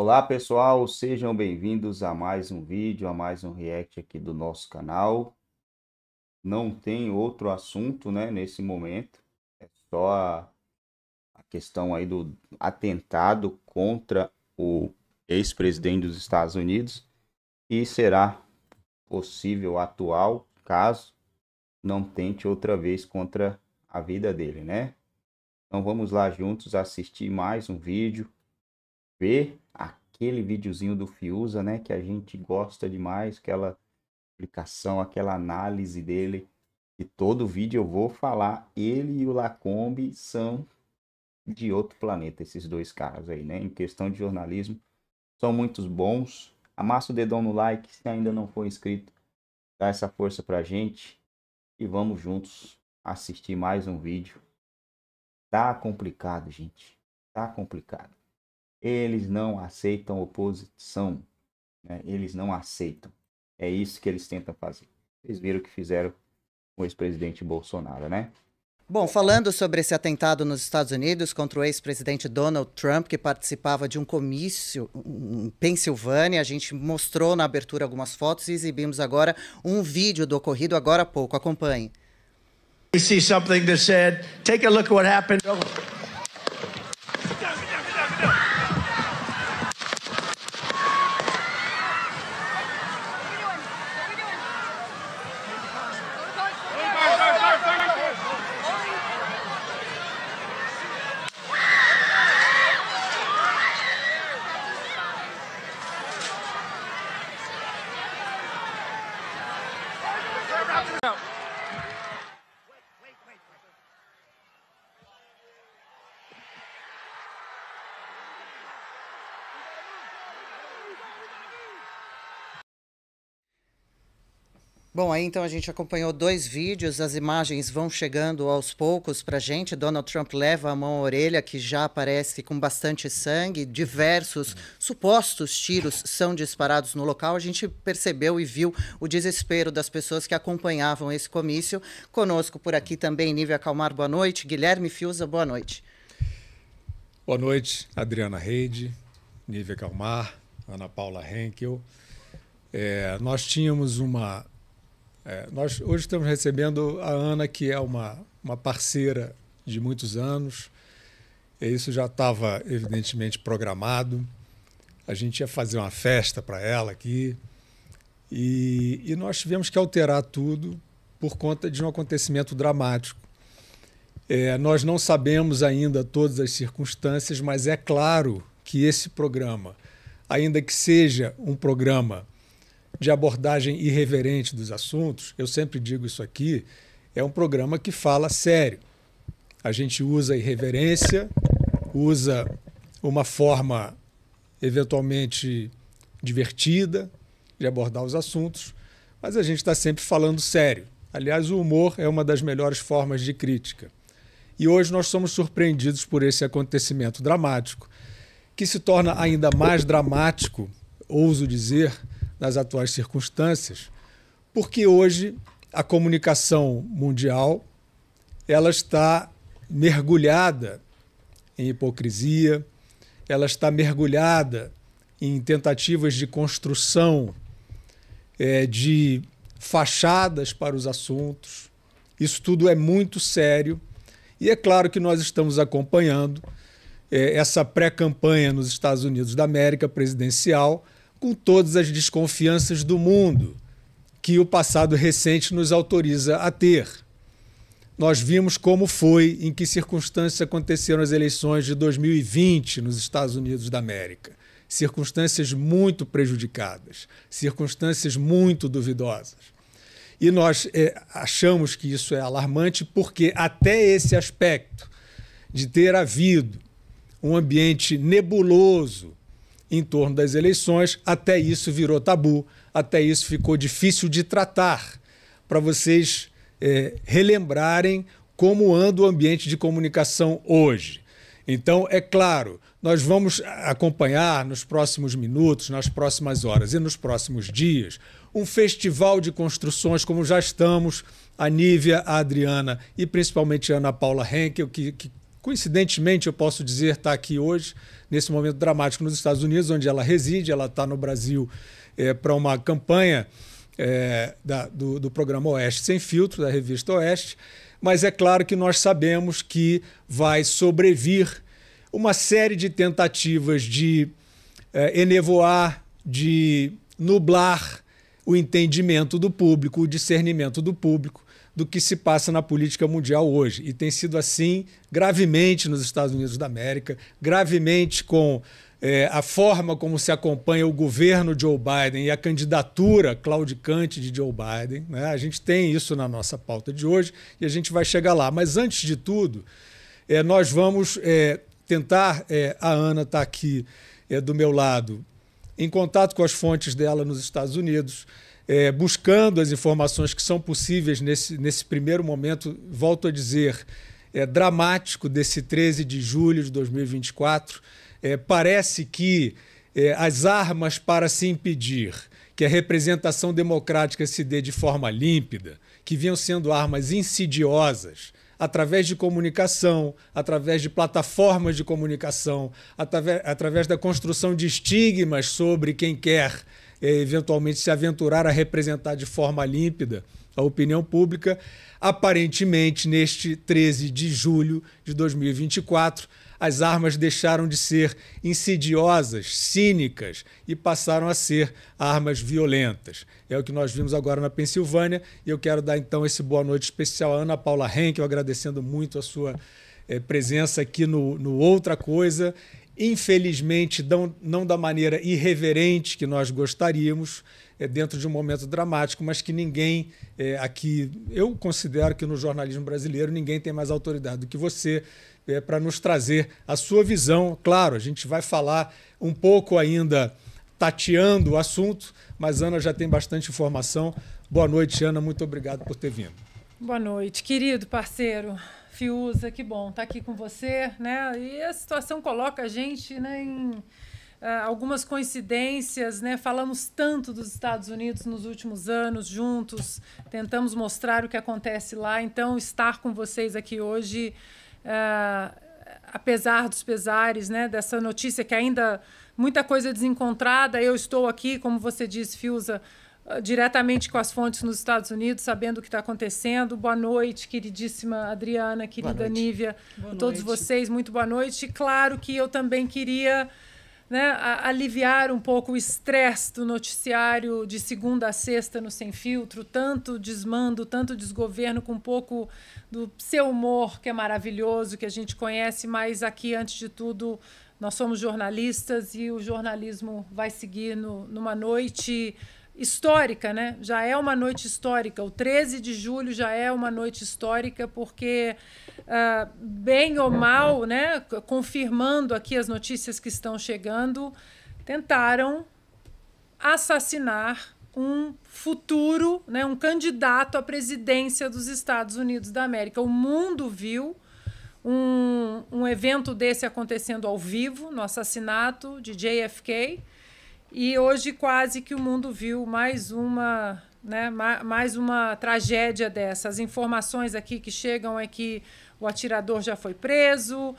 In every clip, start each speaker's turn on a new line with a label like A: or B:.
A: Olá pessoal, sejam bem-vindos a mais um vídeo, a mais um react aqui do nosso canal. Não tem outro assunto, né, nesse momento. É só a, questão aí do atentado contra o ex-presidente dos Estados Unidos e será possível atual caso não tente outra vez contra a vida dele, né? Então vamos lá juntos assistir mais um vídeo ver aquele videozinho do Fiuza, né, que a gente gosta demais, aquela explicação, aquela análise dele. E todo vídeo eu vou falar, ele e o Lacombe são de outro planeta, esses dois caras aí, né? Em questão de jornalismo, são muitos bons. Amassa o dedão no like, se ainda não for inscrito, dá essa força pra gente. E vamos juntos assistir mais um vídeo. Tá complicado, gente. Tá complicado. Eles não aceitam oposição. Né? Eles não aceitam. É isso que eles tentam fazer. Vocês viram o que fizeram com o ex-presidente Bolsonaro, né?
B: Bom, falando sobre esse atentado nos Estados Unidos contra o ex-presidente Donald Trump, que participava de um comício em Pensilvânia, a gente mostrou na abertura algumas fotos e exibimos agora um vídeo do ocorrido agora há pouco. Acompanhe. I see something that said, take a look at what happened. Bom, aí então a gente acompanhou dois vídeos, as imagens vão chegando aos poucos para a gente. Donald Trump leva a mão à orelha, que já aparece com bastante sangue. Diversos supostos tiros são disparados no local. A gente percebeu e viu o desespero das pessoas que acompanhavam esse comício. Conosco por aqui também, Nívia Calmar, boa noite. Guilherme
C: Fiuza, boa noite. Boa noite, Adriana Reide, Nívia Calmar, Ana Paula Henkel. É, nós tínhamos uma é, nós hoje estamos recebendo a Ana, que é uma, uma parceira de muitos anos. E isso já estava, evidentemente, programado. A gente ia fazer uma festa para ela aqui. E, e nós tivemos que alterar tudo por conta de um acontecimento dramático. É, nós não sabemos ainda todas as circunstâncias, mas é claro que esse programa, ainda que seja um programa de abordagem irreverente dos assuntos, eu sempre digo isso aqui, é um programa que fala sério. A gente usa irreverência, usa uma forma eventualmente divertida de abordar os assuntos, mas a gente está sempre falando sério. Aliás, o humor é uma das melhores formas de crítica. E hoje nós somos surpreendidos por esse acontecimento dramático, que se torna ainda mais dramático, ouso dizer, nas atuais circunstâncias, porque hoje a comunicação mundial ela está mergulhada em hipocrisia, ela está mergulhada em tentativas de construção é, de fachadas para os assuntos. Isso tudo é muito sério. E é claro que nós estamos acompanhando é, essa pré-campanha nos Estados Unidos da América presidencial, com todas as desconfianças do mundo que o passado recente nos autoriza a ter. Nós vimos como foi, em que circunstâncias aconteceram as eleições de 2020 nos Estados Unidos da América. Circunstâncias muito prejudicadas, circunstâncias muito duvidosas. E nós é, achamos que isso é alarmante porque, até esse aspecto de ter havido um ambiente nebuloso em torno das eleições, até isso virou tabu, até isso ficou difícil de tratar, para vocês é, relembrarem como anda o ambiente de comunicação hoje. Então, é claro, nós vamos acompanhar nos próximos minutos, nas próximas horas e nos próximos dias um festival de construções, como já estamos, a Nívia, a Adriana e principalmente a Ana Paula Henkel, que, que coincidentemente, eu posso dizer, está aqui hoje, nesse momento dramático nos Estados Unidos, onde ela reside, ela está no Brasil é, para uma campanha é, da, do, do programa Oeste Sem Filtro, da revista Oeste, mas é claro que nós sabemos que vai sobrevir uma série de tentativas de é, enevoar, de nublar o entendimento do público, o discernimento do público do que se passa na política mundial hoje. E tem sido assim gravemente nos Estados Unidos da América, gravemente com é, a forma como se acompanha o governo Joe Biden e a candidatura claudicante de Joe Biden. Né? A gente tem isso na nossa pauta de hoje e a gente vai chegar lá. Mas antes de tudo, é, nós vamos é, tentar. É, a Ana está aqui é, do meu lado, em contato com as fontes dela nos Estados Unidos é, buscando as informações que são possíveis nesse, nesse primeiro momento, volto a dizer, é, dramático desse 13 de julho de 2024. É, parece que é, as armas para se impedir que a representação democrática se dê de forma límpida, que vinham sendo armas insidiosas, através de comunicação, através de plataformas de comunicação, através, através da construção de estigmas sobre quem quer é, eventualmente se aventurar a representar de forma límpida a opinião pública. Aparentemente, neste 13 de julho de 2024, as armas deixaram de ser insidiosas, cínicas e passaram a ser armas violentas. É o que nós vimos agora na Pensilvânia e eu quero dar então esse boa noite especial à Ana Paula Henkel, agradecendo muito a sua é, presença aqui no, no Outra Coisa infelizmente, não, não da maneira irreverente que nós gostaríamos, é, dentro de um momento dramático, mas que ninguém é, aqui, eu considero que no jornalismo brasileiro ninguém tem mais autoridade do que você é, para nos trazer a sua visão. Claro, a gente vai falar um pouco ainda tateando o assunto, mas Ana já tem bastante informação. Boa noite, Ana, muito obrigado por ter vindo.
D: Boa noite, querido parceiro. Fiuza, que bom estar tá aqui com você, né? E a situação coloca a gente né, em uh, algumas coincidências, né? Falamos tanto dos Estados Unidos nos últimos anos, juntos, tentamos mostrar o que acontece lá. Então, estar com vocês aqui hoje, uh, apesar dos pesares, né? Dessa notícia que ainda muita coisa desencontrada, eu estou aqui, como você disse, Fiuza ah, diretamente com as fontes nos Estados Unidos, sabendo o que está acontecendo. Boa noite, queridíssima Adriana, querida Nívia, boa todos noite. vocês, muito boa noite. E claro que eu também queria né, aliviar um pouco o estresse do noticiário de segunda a sexta no Sem Filtro, tanto desmando, tanto desgoverno, com um pouco do seu humor, que é maravilhoso, que a gente conhece, mas aqui, antes de tudo, nós somos jornalistas e o jornalismo vai seguir no, numa noite histórica, né? Já é uma noite histórica. O 13 de julho já é uma noite histórica, porque, uh, bem ou mal, né? Confirmando aqui as notícias que estão chegando, tentaram assassinar um futuro, né, um candidato à presidência dos Estados Unidos da América. O mundo viu um, um evento desse acontecendo ao vivo, no assassinato de JFK. E hoje quase que o mundo viu mais uma, né, mais uma tragédia dessa. As informações aqui que chegam é que o atirador já foi preso, uh,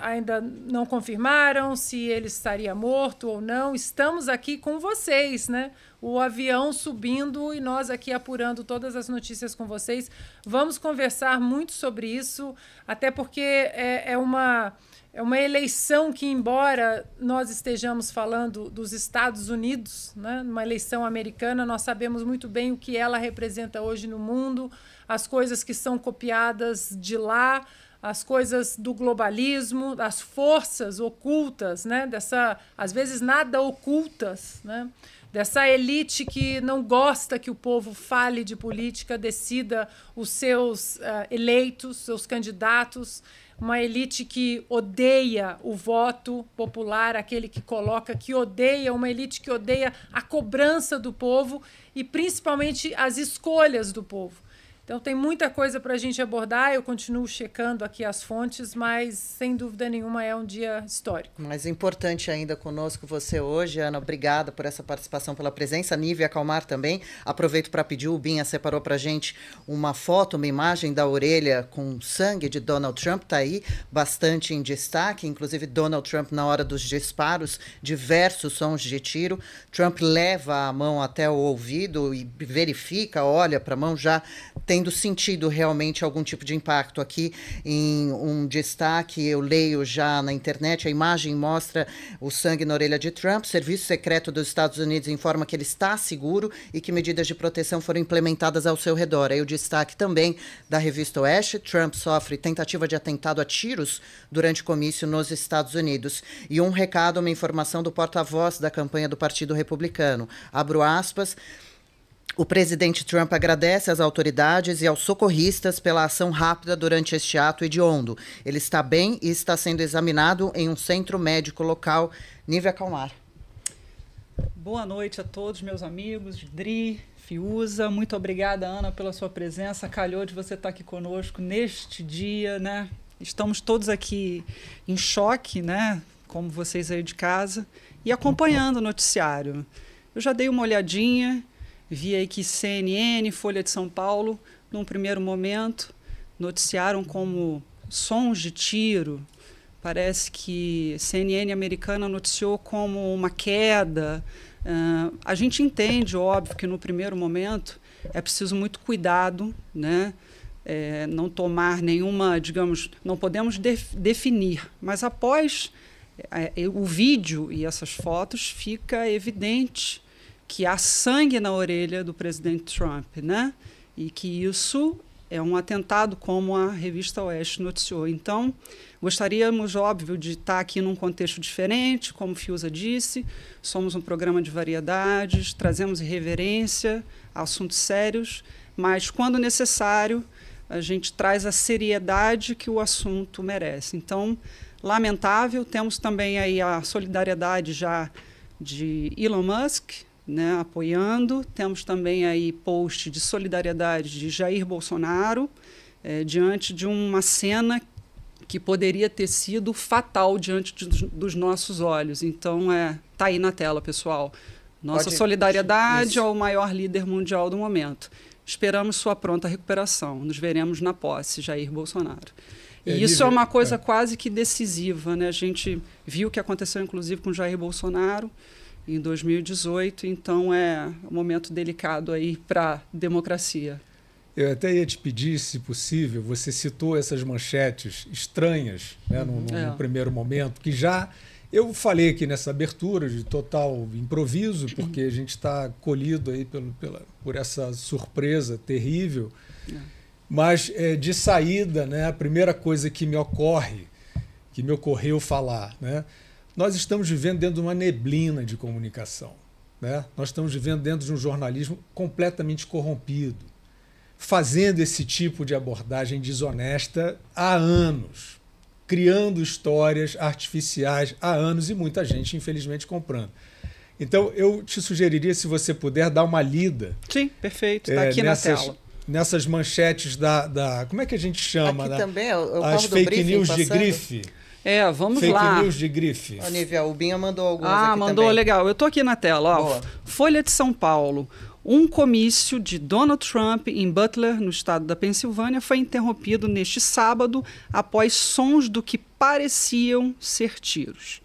D: ainda não confirmaram se ele estaria morto ou não. Estamos aqui com vocês, né? O avião subindo e nós aqui apurando todas as notícias com vocês. Vamos conversar muito sobre isso, até porque é, é uma é uma eleição que, embora nós estejamos falando dos Estados Unidos, né, uma eleição americana, nós sabemos muito bem o que ela representa hoje no mundo, as coisas que são copiadas de lá, as coisas do globalismo, as forças ocultas, né, dessa, às vezes nada ocultas, né, dessa elite que não gosta que o povo fale de política, decida os seus uh, eleitos, seus candidatos uma elite que odeia o voto popular, aquele que coloca, que odeia, uma elite que odeia a cobrança do povo e principalmente as escolhas do povo. Então tem muita coisa para a gente abordar. Eu continuo checando aqui as fontes, mas sem dúvida nenhuma é um dia histórico.
B: Mas é importante ainda conosco você hoje, Ana. Obrigada por essa participação, pela presença. Nívia Calmar também. Aproveito para pedir, o Binha separou para gente uma foto, uma imagem da orelha com sangue de Donald Trump. Está aí bastante em destaque. Inclusive Donald Trump na hora dos disparos, diversos sons de tiro. Trump leva a mão até o ouvido e verifica, olha para a mão já tendo sentido realmente algum tipo de impacto aqui em um destaque. Eu leio já na internet, a imagem mostra o sangue na orelha de Trump. Serviço Secreto dos Estados Unidos informa que ele está seguro e que medidas de proteção foram implementadas ao seu redor. Aí o destaque também da revista Oeste: Trump sofre tentativa de atentado a tiros durante comício nos Estados Unidos. E um recado, uma informação do porta-voz da campanha do Partido Republicano. Abro aspas. O presidente Trump agradece às autoridades e aos socorristas pela ação rápida durante este ato hediondo. Ele está bem e está sendo examinado em um centro médico local. Nívia Calmar.
E: Boa noite a todos, meus amigos, Dri, Fiuza. Muito obrigada, Ana, pela sua presença. Calhou de você estar aqui conosco neste dia, né? Estamos todos aqui em choque, né? Como vocês aí de casa, e acompanhando o noticiário. Eu já dei uma olhadinha Vi aí que CNN, Folha de São Paulo, num primeiro momento, noticiaram como sons de tiro. Parece que CNN americana noticiou como uma queda. Uh, a gente entende, óbvio, que no primeiro momento é preciso muito cuidado, né? É, não tomar nenhuma, digamos, não podemos def definir. Mas após é, é o vídeo e essas fotos, fica evidente que há sangue na orelha do presidente Trump, né? E que isso é um atentado, como a revista Oeste noticiou. Então, gostaríamos, óbvio, de estar aqui num contexto diferente, como Fiuza disse, somos um programa de variedades, trazemos irreverência, assuntos sérios, mas quando necessário, a gente traz a seriedade que o assunto merece. Então, lamentável, temos também aí a solidariedade já de Elon Musk, né, apoiando. Temos também aí post de solidariedade de Jair Bolsonaro é, diante de uma cena que poderia ter sido fatal diante de, dos nossos olhos. Então, é, tá aí na tela, pessoal. Nossa Pode, solidariedade isso. ao maior líder mundial do momento. Esperamos sua pronta recuperação. Nos veremos na posse, Jair Bolsonaro.
C: É, e é, isso é uma coisa é.
E: quase que decisiva, né? A gente viu o que aconteceu, inclusive, com Jair Bolsonaro em 2018. Então é um momento delicado aí para a
C: democracia. Eu até ia te pedir, se possível, você citou essas manchetes estranhas né, no, no, uhum. é. no primeiro momento, que já eu falei aqui nessa abertura de total improviso, porque a gente está colhido aí pelo, pela, por essa surpresa terrível. É. Mas é, de saída, né, a primeira coisa que me ocorre, que me ocorreu falar, né, nós estamos vivendo dentro de uma neblina de comunicação. Né? Nós estamos vivendo dentro de um jornalismo completamente corrompido, fazendo esse tipo de abordagem desonesta há anos, criando histórias artificiais há anos e muita gente, infelizmente, comprando. Então, eu te sugeriria, se você puder, dar uma lida.
E: Sim, perfeito. Está é,
C: aqui nessas, na tela. Nessas manchetes da, da, Como é que a gente chama? Aqui da, né? também, eu, eu as fake news passando. de grife. É, vamos Fake lá. Fake news de grife.
B: Ó, o Binha mandou algumas Ah, mandou, também.
E: legal. Eu tô aqui na tela, ó. Boa. Folha de São Paulo. Um comício de Donald Trump em Butler, no estado da Pensilvânia, foi interrompido neste sábado após sons do que pareciam ser tiros.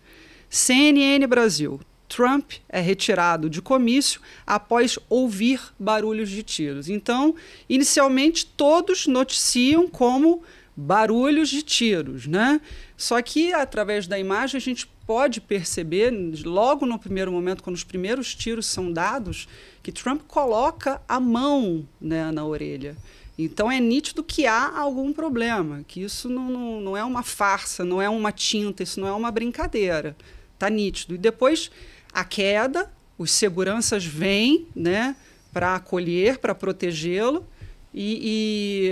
E: CNN Brasil. Trump é retirado de comício após ouvir barulhos de tiros. Então, inicialmente, todos noticiam como barulhos de tiros, né? Só que através da imagem a gente pode perceber, logo no primeiro momento, quando os primeiros tiros são dados, que Trump coloca a mão né, na orelha. Então é nítido que há algum problema, que isso não, não, não é uma farsa, não é uma tinta, isso não é uma brincadeira. Está nítido. E depois a queda, os seguranças vêm, né, para acolher, para protegê-lo e, e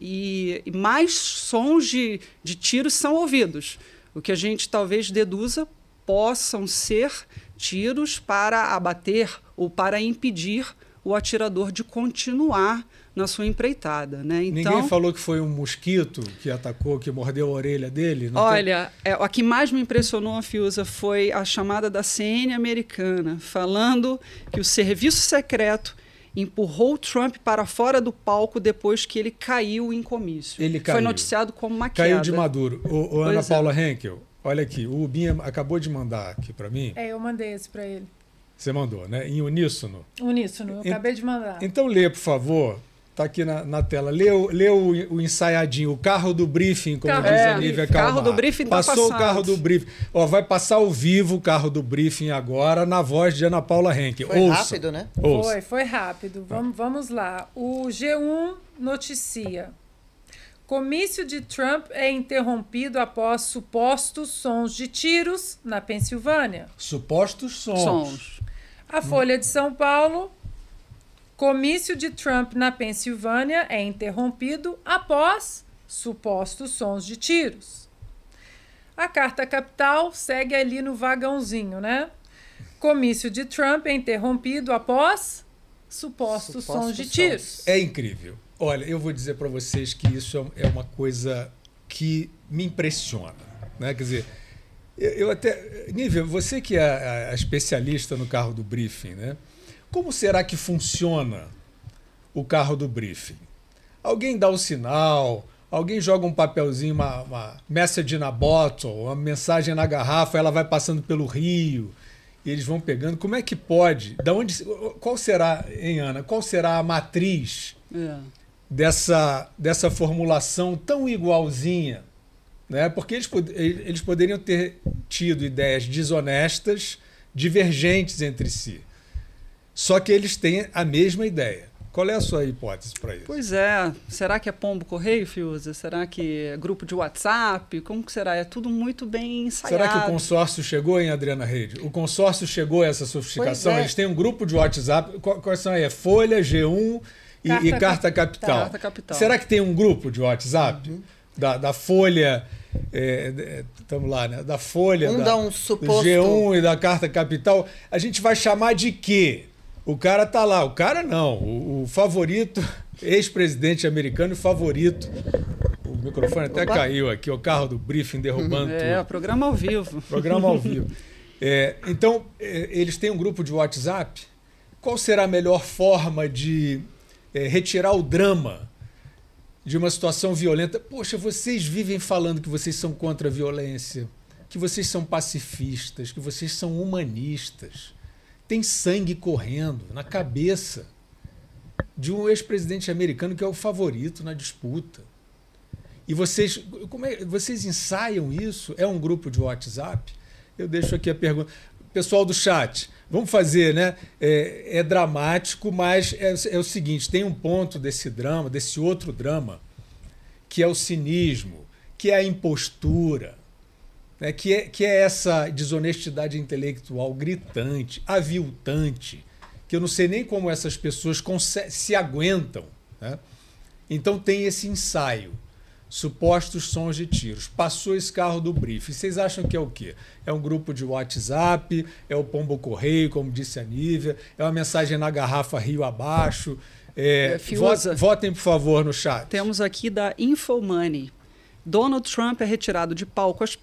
E: e, e mais sons de, de tiros são ouvidos. O que a gente talvez deduza possam ser tiros para abater ou para impedir o atirador de continuar na sua empreitada, né? Então, Ninguém falou
C: que foi um mosquito que atacou, que mordeu a orelha dele? Não olha,
E: tem... é, o que mais me impressionou a Fiusa foi a chamada da CN americana, falando que o serviço secreto empurrou Trump para fora do palco depois que ele caiu em comício. Ele caiu. Foi noticiado como uma Caiu de
C: Maduro. O, o Ana é. Paula Henkel, olha aqui, o Ubinha acabou de mandar aqui para mim.
D: É, eu mandei esse para ele.
C: Você mandou, né? Em uníssono.
D: Uníssono, eu acabei de mandar.
C: Então lê, por favor, Tá aqui na, na tela. Leu, leu o, o, ensaiadinho, o carro do briefing, como carro, diz a Nívia Calmar. carro do briefing tá Passou tá o carro do briefing. Ó, vai passar ao vivo o carro do briefing agora na voz de Ana Paula Henke. Foi Ouça. rápido, né? Ouça. Foi,
D: foi rápido. Vamos, vamos lá. O G1 noticia. Comício de Trump é interrompido após supostos sons de tiros na Pensilvânia.
C: Supostos sons. sons.
D: A Folha de São Paulo Comício de Trump na Pensilvânia é interrompido após supostos sons de tiros. A carta capital segue ali no vagãozinho, né? Comício de Trump é interrompido após supostos, sons de sons. tiros.
C: É incrível. Olha, eu vou dizer para vocês que isso é uma coisa que me impressiona, né? Quer dizer, eu até, Nível, você que é a especialista no carro do briefing, né? Como será que funciona o carro do briefing? Alguém dá o sinal, alguém joga um papelzinho, uma, uma message na bottle, uma mensagem na garrafa, ela vai passando pelo rio e eles vão pegando. Como é que pode? Da onde? Qual será, hein, Ana? Qual será a matriz é. dessa, dessa formulação tão igualzinha? Né? Porque eles, eles poderiam ter tido ideias desonestas, divergentes entre si. Só que eles têm a mesma ideia. Qual é a sua hipótese para isso?
E: Pois é. Será que é pombo correio, Fiuza? Será que é grupo de WhatsApp? Como que será? É tudo muito bem ensaiado. Será que o
C: consórcio chegou, hein, Adriana Rede? O consórcio chegou a essa sofisticação? É. Eles têm um grupo de WhatsApp. Quais são aí? É Folha, G1 e Carta, e Carta Capital. Carta Capital. Será que tem um grupo de WhatsApp? Uhum. Da, da Folha estamos é, é lá, né? Da Folha, um da, dá um suposto... G1 e da Carta Capital, a gente vai chamar de quê? O cara tá lá, o cara não, o, o favorito, ex-presidente americano favorito. O microfone até Opa. caiu aqui, o carro do briefing derrubando é, tudo. É, programa ao vivo. Programa ao vivo. É, então, é, eles têm um grupo de WhatsApp. Qual será a melhor forma de é, retirar o drama de uma situação violenta? Poxa, vocês vivem falando que vocês são contra a violência, que vocês são pacifistas, que vocês são humanistas tem sangue correndo na cabeça de um ex-presidente americano que é o favorito na disputa. E vocês, como é, vocês ensaiam isso? É um grupo de WhatsApp? Eu deixo aqui a pergunta. Pessoal do chat, vamos fazer, né? É, é dramático, mas é, é o seguinte: tem um ponto desse drama, desse outro drama, que é o cinismo, que é a impostura né, que, é, que é essa desonestidade intelectual gritante, aviltante, que eu não sei nem como essas pessoas se aguentam. Né? Então tem esse ensaio. Supostos sons de tiros. Passou esse carro do briefing. vocês acham que é o quê? É um grupo de WhatsApp, é o Pombo Correio, como disse a Nívia, é uma mensagem na garrafa Rio abaixo. É, é votem, por favor, no chat. Temos aqui da Infomoney. Donald
B: Trump é retirado de palco às,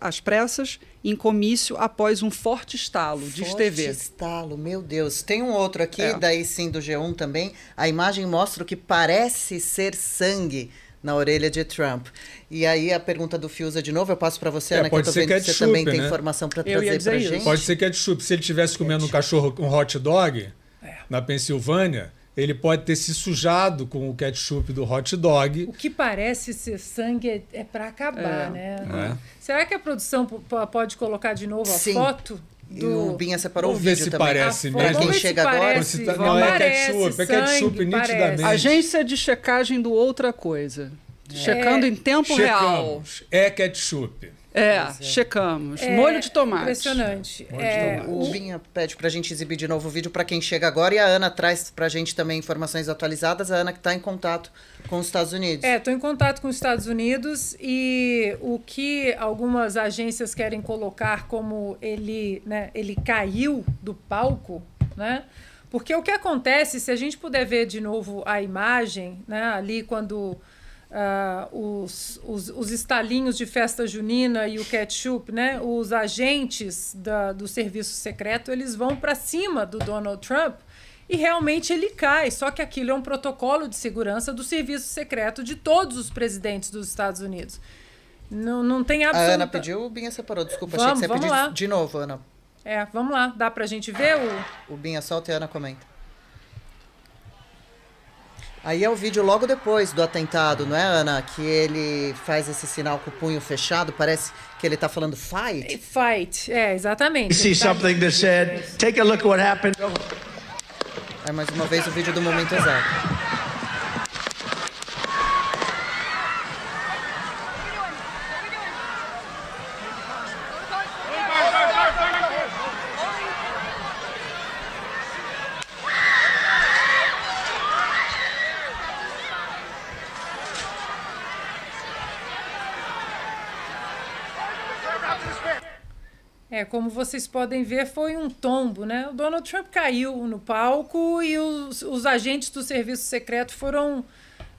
B: às pressas em comício após um forte estalo, de diz TV. Forte estalo, meu Deus. Tem um outro aqui, é. daí sim do G1 também. A imagem mostra o que parece ser sangue na orelha de Trump. E aí a pergunta do Fiuza de novo, eu passo para você, é, Ana, que eu tô vendo que é você também né? tem informação para trazer para gente. Pode ser
C: ketchup. É Se ele tivesse comendo é um cachorro, um hot dog é. na Pensilvânia ele pode ter se sujado com o ketchup do hot dog. O
D: que parece ser sangue é, é para acabar, é. né? É. Será que a produção pode colocar de novo a Sim. foto? Do... E o
B: Binha separou Vamos o vídeo se também. parece, quem chega parece, agora. Tá- não, é ketchup, é sangue, é ketchup nitidamente. Agência
E: de checagem do outra coisa. É. Checando em tempo Checamos. real.
B: É ketchup. É, é, checamos. É, Molho de
D: tomate. Impressionante. Molho é, de tomate. O
B: Vinha pede pra gente exibir de novo o vídeo para quem chega agora e a Ana traz pra gente também informações atualizadas. A Ana que está em contato com os Estados Unidos.
D: É, estou em contato com os Estados Unidos e o que algumas agências querem colocar como ele, né, ele caiu do palco, né? Porque o que acontece, se a gente puder ver de novo a imagem, né, ali quando uh, os, os, os, estalinhos de festa junina e o ketchup, né? Os agentes da, do serviço secreto, eles vão para cima do Donald Trump e realmente ele cai. Só que aquilo é um protocolo de segurança do serviço secreto de todos os presidentes dos Estados Unidos. Não, não tem absoluta... A Ana pediu, o Binha separou. Desculpa, vamos, achei que você pediu
B: de novo, Ana.
D: É, vamos lá. Dá a gente ver o... O Binha solta e a Ana comenta.
B: Aí é o vídeo logo depois do atentado, não é, Ana? Que ele faz esse sinal com o punho fechado, parece que ele tá falando fight. É,
D: fight, é, exatamente. You see something that
B: said, take a look at what happened. É mais uma vez o vídeo do momento exato.
D: É, como vocês podem ver, foi um tombo, né? O Donald Trump caiu no palco e os, os agentes do serviço secreto foram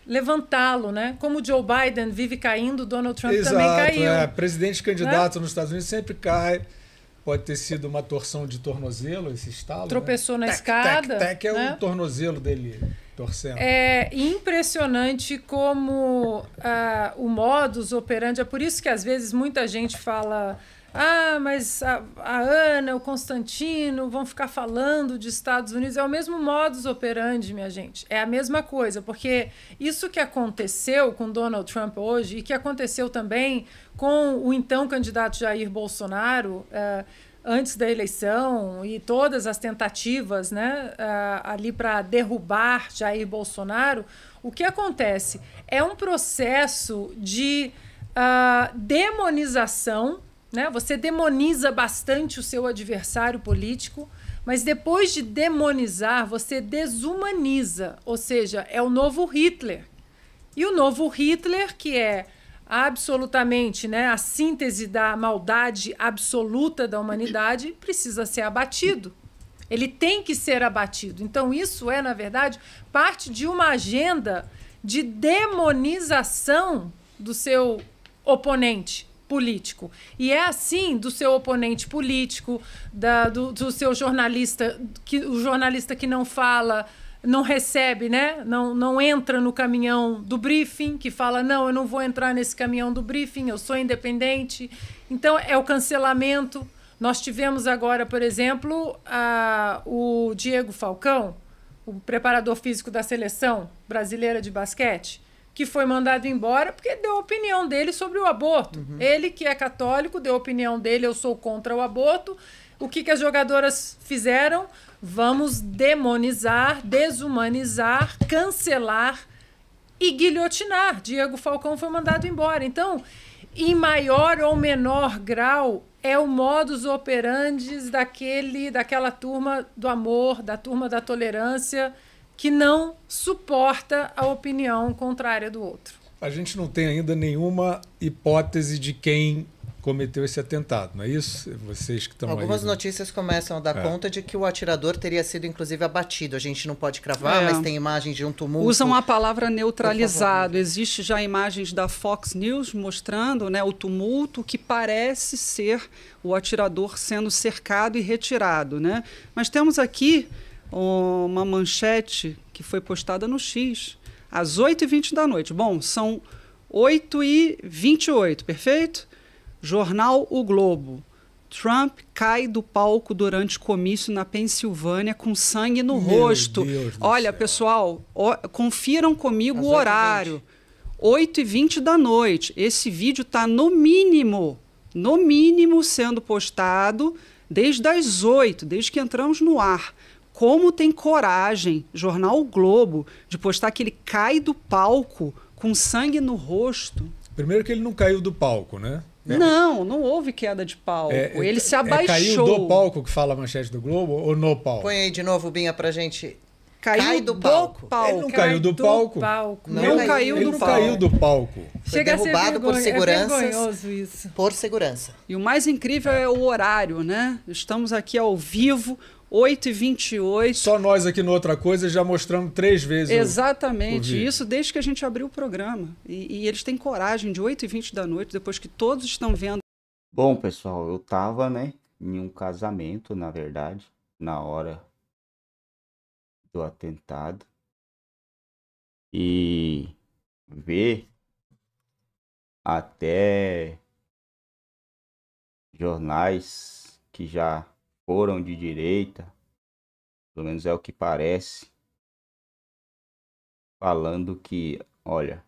D: levantá-lo, né? Como o Joe Biden vive caindo, o Donald Trump Exato, também caiu. É. Presidente candidato
C: né? nos Estados Unidos sempre cai. Pode ter sido uma torção de tornozelo, esse estalo. Né? Tropeçou né? na tec, escada. Tec, tec é né? o tornozelo dele torcendo.
D: É impressionante como ah, o modus operandi. É por isso que às vezes muita gente fala ah, mas a, a Ana, o Constantino vão ficar falando de Estados Unidos. É o mesmo modus operandi, minha gente. É a mesma coisa, porque isso que aconteceu com Donald Trump hoje e que aconteceu também com o então candidato Jair Bolsonaro. Uh, antes da eleição e todas as tentativas né, uh, ali para derrubar Jair Bolsonaro, o que acontece? É um processo de uh, demonização né? Você demoniza bastante o seu adversário político, mas depois de demonizar, você desumaniza, ou seja, é o novo Hitler. E o novo Hitler, que é absolutamente né, a síntese da maldade absoluta da humanidade, precisa ser abatido. Ele tem que ser abatido. Então, isso é, na verdade, parte de uma agenda de demonização do seu oponente político. E é assim do seu oponente político, da, do, do seu jornalista, que, o jornalista que não fala não recebe, né? Não, não entra no caminhão do briefing, que fala: não, eu não vou entrar nesse caminhão do briefing, eu sou independente. Então, é o cancelamento. Nós tivemos agora, por exemplo, a, o Diego Falcão, o preparador físico da seleção brasileira de basquete que foi mandado embora porque deu a opinião dele sobre o aborto. Uhum. Ele, que é católico, deu a opinião dele: eu sou contra o aborto. O que, que as jogadoras fizeram? Vamos demonizar, desumanizar, cancelar e guilhotinar. Diego Falcão foi mandado embora. Então, em maior ou menor grau, é o modus operandi daquele, daquela turma do amor, da turma da tolerância que não suporta a opinião contrária do outro.
C: A gente não tem ainda nenhuma hipótese de quem cometeu esse atentado, não é isso? Vocês que estão Algumas aí, né?
D: notícias
B: começam a dar é. conta de que o atirador teria sido inclusive abatido. A gente não pode cravar, é. mas tem imagens de um
D: tumulto. Usam a
E: palavra neutralizado.
B: Existe já imagens da Fox News mostrando,
E: né, o tumulto que parece ser o atirador sendo cercado e retirado, né? Mas temos aqui uma manchete que foi postada no X, às 8h20 da noite. Bom, são 8h28, perfeito? Jornal O Globo. Trump cai do palco durante comício na Pensilvânia com sangue no Meu rosto. Deus Olha, pessoal, ó, confiram comigo às o horário. 8h20 da noite. Esse vídeo está no mínimo, no mínimo sendo postado desde as 8, desde que entramos no ar. Como tem coragem, jornal o Globo, de postar que ele cai do palco com sangue no rosto? Primeiro que ele não caiu do
C: palco, né?
E: É. Não, não houve queda de palco. É, é ele se é, é, abaixou. É, caiu do
C: palco que fala a manchete do Globo ou no palco?
B: Põe aí de novo, Binha, pra gente. Caiu Cai do, do palco. palco. Ele não caiu do, do palco. Não, não caiu, caiu do não palco. caiu
C: do palco. Foi derrubado por segurança. É
B: isso.
E: Por segurança. E o mais incrível é. é o horário, né? Estamos aqui ao
C: vivo, 8 e 28. Só nós aqui no Outra Coisa já mostramos três vezes.
E: Exatamente, o, o isso desde que a gente abriu o programa. E, e, eles têm coragem de 8 e 20 da noite,
A: depois que todos estão vendo. Bom, pessoal, eu tava, né, em um casamento, na verdade, na hora do atentado. E ver até jornais que já foram de direita, pelo menos é o que parece, falando que, olha,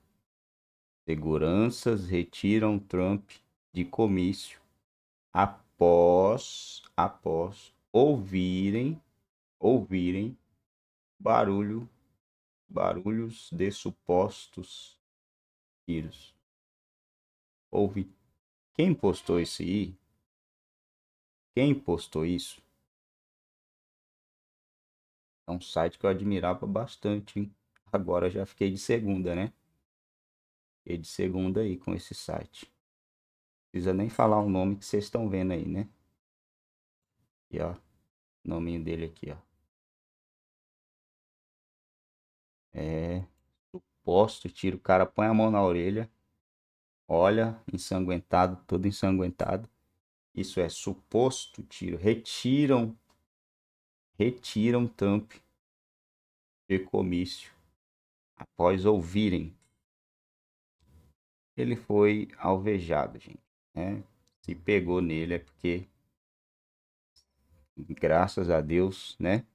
A: seguranças retiram Trump de comício após após ouvirem ouvirem barulho barulhos de supostos tiros. Houve quem postou esse i quem postou isso? É um site que eu admirava bastante. Hein? Agora já fiquei de segunda, né? Fiquei de segunda aí com esse site. Não precisa nem falar o nome que vocês estão vendo aí, né? E ó, o nominho dele aqui, ó. É. Suposto tiro. O cara põe a mão na orelha. Olha, ensanguentado, todo ensanguentado isso é suposto tiro, retiram, retiram Trump de comício após ouvirem. Ele foi alvejado, gente. Né? Se pegou nele é porque, graças a Deus, né?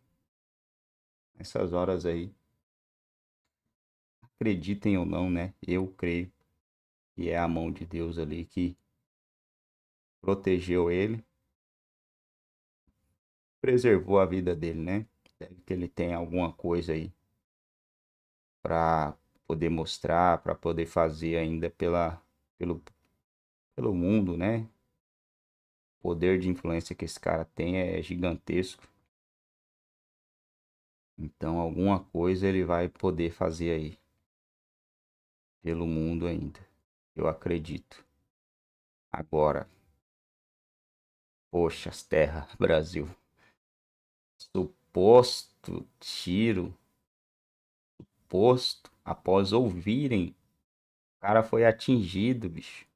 A: Essas horas aí, acreditem ou não, né? Eu creio que é a mão de Deus ali que protegeu ele, preservou a vida dele, né? Deve que ele tem alguma coisa aí para poder mostrar, para poder fazer ainda pela, pelo, pelo mundo, né? O poder de influência que esse cara tem é gigantesco. Então, alguma coisa ele vai poder fazer aí pelo mundo ainda. Eu acredito. Agora. Poxa, as terras, Brasil. Suposto tiro. Suposto, após ouvirem, o cara foi atingido, bicho.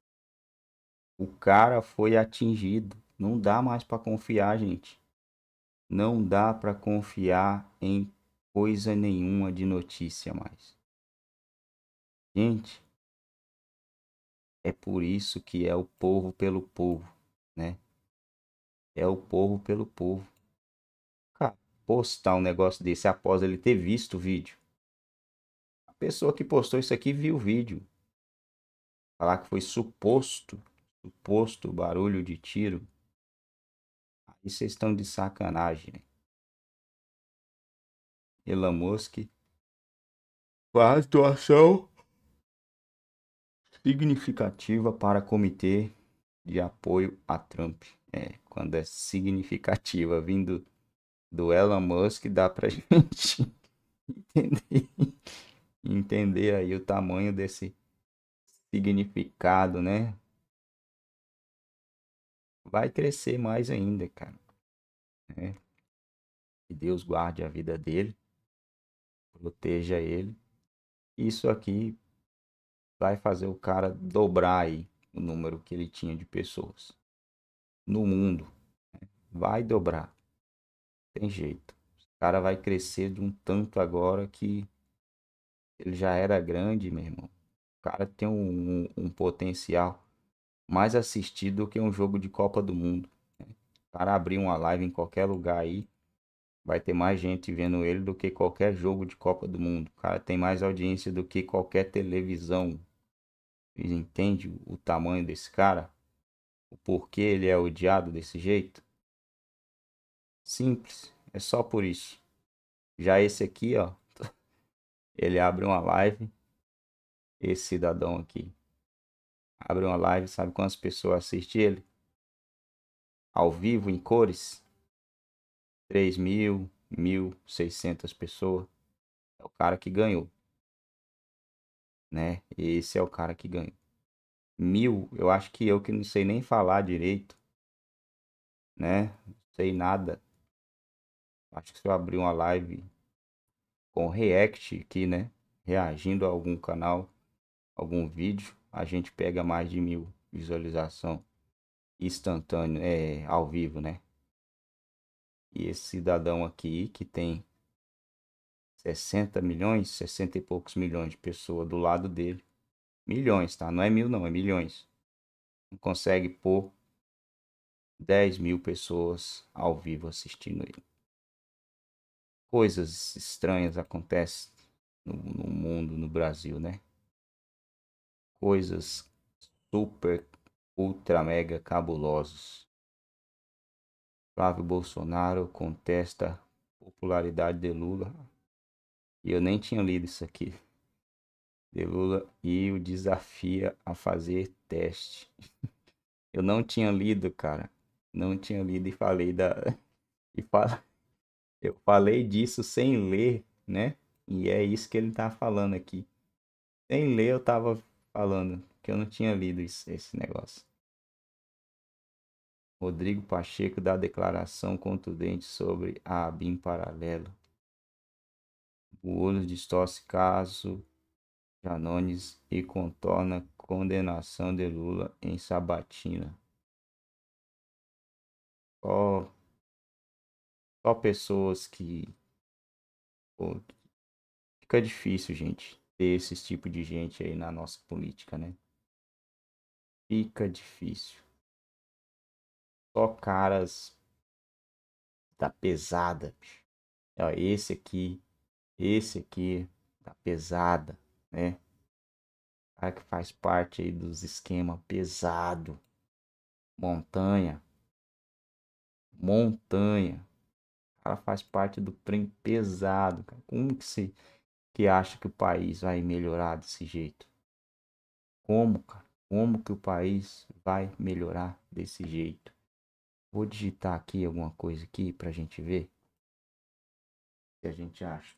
A: O cara foi atingido. Não dá mais para confiar, gente. Não dá para confiar em coisa nenhuma de notícia mais. Gente, é por isso que é o povo pelo povo, né? É o povo pelo povo. Cara, postar um negócio desse após ele ter visto o vídeo. A pessoa que postou isso aqui viu o vídeo. Falar que foi suposto, suposto barulho de tiro. Aí vocês estão de sacanagem, né? Elon Musk. Quase doação significativa para comitê de apoio a Trump. É, quando é significativa, vindo do Elon Musk, dá pra gente entender, entender aí o tamanho desse significado, né? Vai crescer mais ainda, cara. É. Que Deus guarde a vida dele, proteja ele. Isso aqui vai fazer o cara dobrar aí o número que ele tinha de pessoas no mundo. Né? Vai dobrar. Tem jeito. O cara vai crescer de um tanto agora que ele já era grande, meu irmão. O cara tem um, um potencial mais assistido do que um jogo de Copa do Mundo. Né? O cara abrir uma live em qualquer lugar aí, vai ter mais gente vendo ele do que qualquer jogo de Copa do Mundo. O cara tem mais audiência do que qualquer televisão. Vocês entendem o tamanho desse cara? o porquê ele é odiado desse jeito? Simples, é só por isso. Já esse aqui, ó, ele abre uma live, esse cidadão aqui abre uma live, sabe quantas pessoas assistem ele? Ao vivo, em cores? 3 mil, 1.600 pessoas. É o cara que ganhou. Né? Esse é o cara que ganhou mil, eu acho que eu que não sei nem falar direito, né? sei nada. Acho que se eu abrir uma live com react aqui, né? Reagindo a algum canal, algum vídeo, a gente pega mais de mil visualização instantâneo é, ao vivo, né? E esse cidadão aqui que tem 60 milhões, 60 e poucos milhões de pessoas do lado dele, Milhões, tá? Não é mil, não, é milhões. Não consegue pôr 10 mil pessoas ao vivo assistindo ele. Coisas estranhas acontecem no, no mundo, no Brasil, né? Coisas super, ultra, mega cabulosas. Flávio Bolsonaro contesta popularidade de Lula. E eu nem tinha lido isso aqui de Lula e o desafia a fazer teste. Eu não tinha lido, cara. Não tinha lido e falei da. E fala... Eu falei disso sem ler, né? E é isso que ele tá falando aqui. Sem ler, eu tava falando que eu não tinha lido isso, esse negócio. Rodrigo Pacheco dá declaração contundente sobre a ABIN paralelo. O olho distorce caso Janones e contorna condenação de Lula em Sabatina. Só, só pessoas que. Pô, fica difícil, gente, ter esse tipo de gente aí na nossa política, né? Fica difícil. Só caras da pesada, Ó, esse aqui, esse aqui da pesada né? Cara que faz parte aí dos esquemas pesado, montanha, montanha. Ela faz parte do trem pesado, cara. Como que se que acha que o país vai melhorar desse jeito? Como, cara? Como que o país vai melhorar desse jeito? Vou digitar aqui alguma coisa aqui pra gente ver se a gente acha.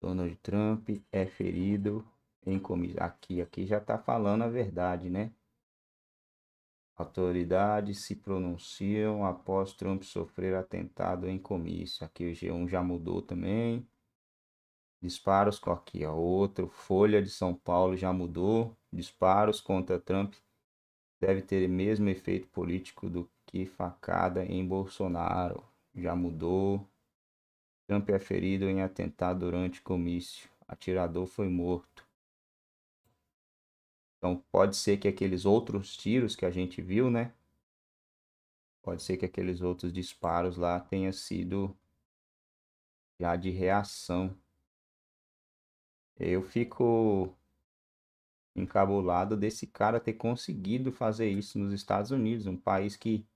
A: Donald Trump é ferido em comissão. Aqui, aqui já está falando a verdade, né? Autoridades se pronunciam após Trump sofrer atentado em comício. Aqui o G1 já mudou também. Disparos com aqui, ó, outro. Folha de São Paulo já mudou. Disparos contra Trump deve ter o mesmo efeito político do que facada em Bolsonaro. Já mudou. Trump é ferido em atentado durante comício. Atirador foi morto. Então pode ser que aqueles outros tiros que a gente viu, né? Pode ser que aqueles outros disparos lá tenha sido já de reação. Eu fico encabulado desse cara ter conseguido fazer isso nos Estados Unidos, um país que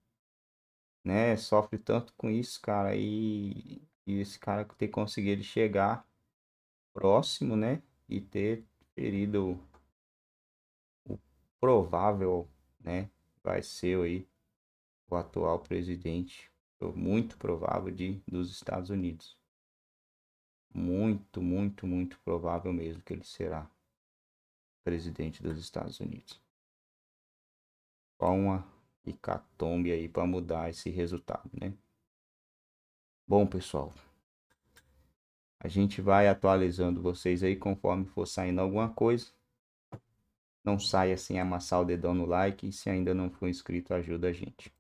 A: né, sofre tanto com isso, cara, e e esse cara ter conseguido chegar próximo, né? E ter ferido o, provável, né? Vai ser aí o atual presidente, muito provável de dos Estados Unidos. Muito, muito, muito provável mesmo que ele será presidente dos Estados Unidos. Só uma hecatombe aí para mudar esse resultado, né? Bom, pessoal, a gente vai atualizando vocês aí conforme for saindo alguma coisa. Não saia sem amassar o dedão no like e se ainda não for inscrito, ajuda a gente.